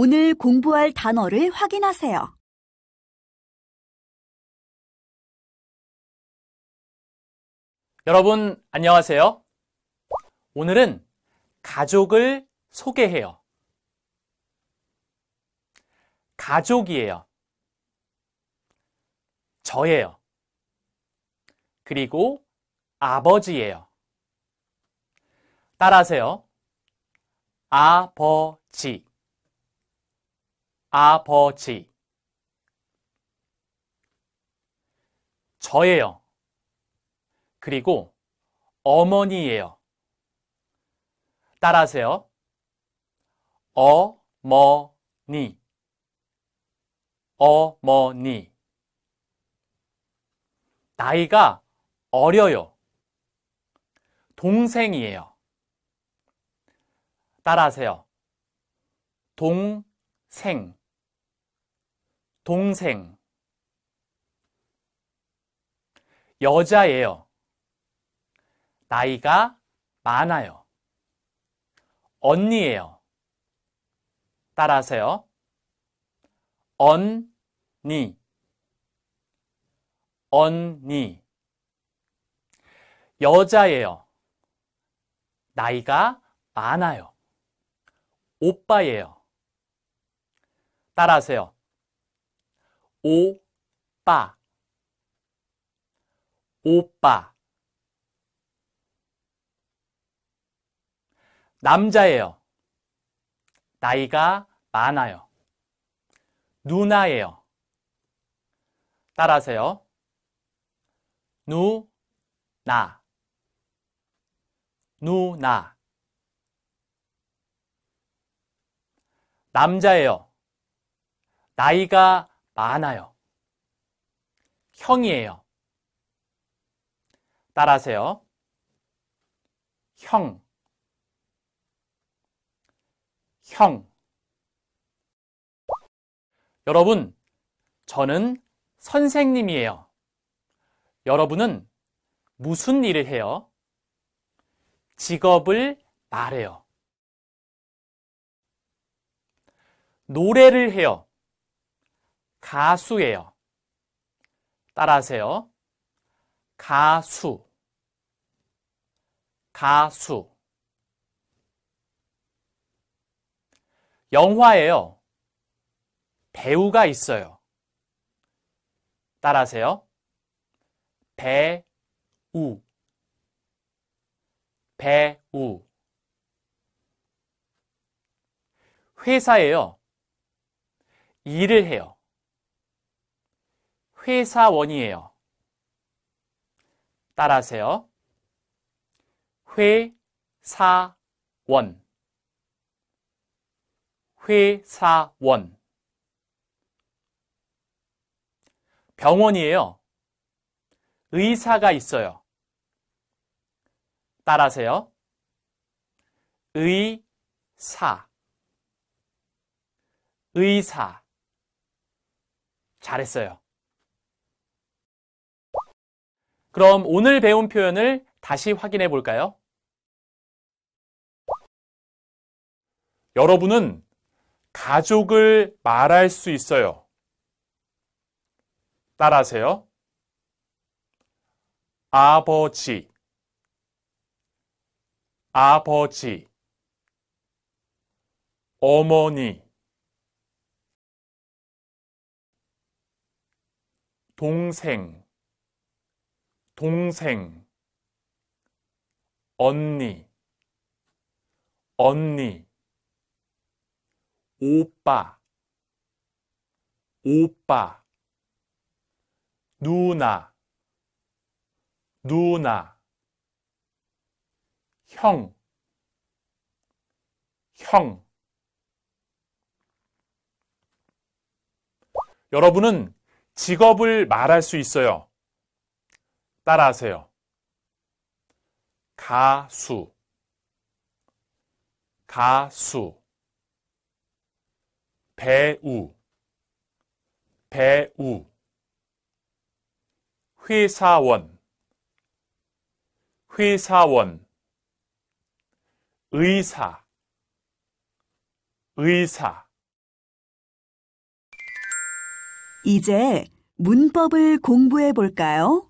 오늘 공부할 단어를 확인하세요. 여러분, 안녕하세요. 오늘은 가족을 소개해요. 가족이에요. 저예요. 그리고 아버지예요. 따라하세요. 아버지. 아버지 저예요. 그리고 어머니예요. 따라하세요. 어머니 어머니 나이가 어려요. 동생이에요. 따라하세요. 동생 동생 여자예요. 나이가 많아요. 언니예요. 따라하세요. 언니 언니 여자예요. 나이가 많아요. 오빠예요. 따라하세요. 오빠 오빠 남자예요. 나이가 많아요. 누나예요. 따라하세요. 누나 누나 남자예요. 나이가 많아요. 형이에요. 따라하세요. 형, 형. 여러분, 저는 선생님이에요. 여러분은 무슨 일을 해요? 직업을 말해요. 노래를 해요. 가수예요. 따라하세요. 가수 가수 영화예요. 배우가 있어요. 따라하세요. 배우 배우 회사예요. 일을 해요. 회사원이에요. 따라하세요. 회사원 회사원 병원이에요. 의사가 있어요. 따라하세요. 의사 의사 잘했어요. 그럼 오늘 배운 표현을 다시 확인해 볼까요? 여러분은 가족을 말할 수 있어요. 따라하세요. 아버지, 아버지, 어머니, 동생, 동생, 언니, 언니, 오빠, 오빠, 누나, 누나, 형, 형. 여러분은 직업을 말할 수 있어요. 따라하세요. 가수 가수 배우 배우 회사원 회사원 의사 의사 이제 문법을 공부해 볼까요?